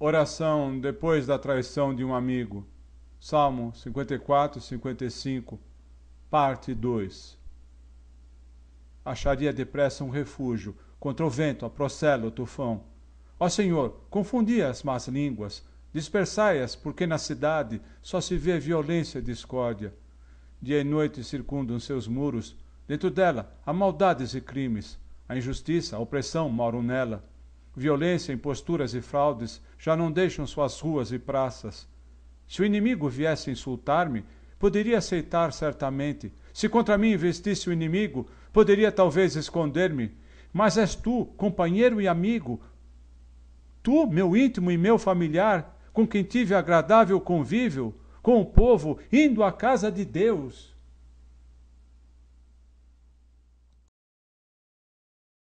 Oração depois da traição de um amigo. Salmo 54, 55, parte 2. Acharia depressa um refúgio contra o vento, a procela, o tufão. Ó Senhor, confundi as más línguas, dispersai-as, porque na cidade só se vê violência e discórdia. Dia e noite circundam seus muros, dentro dela há maldades e crimes, a injustiça, a opressão moram nela violência, imposturas e fraudes já não deixam suas ruas e praças. Se o inimigo viesse insultar-me, poderia aceitar certamente. Se contra mim investisse o inimigo, poderia talvez esconder-me. Mas és tu, companheiro e amigo, tu, meu íntimo e meu familiar, com quem tive agradável convívio, com o povo, indo à casa de Deus.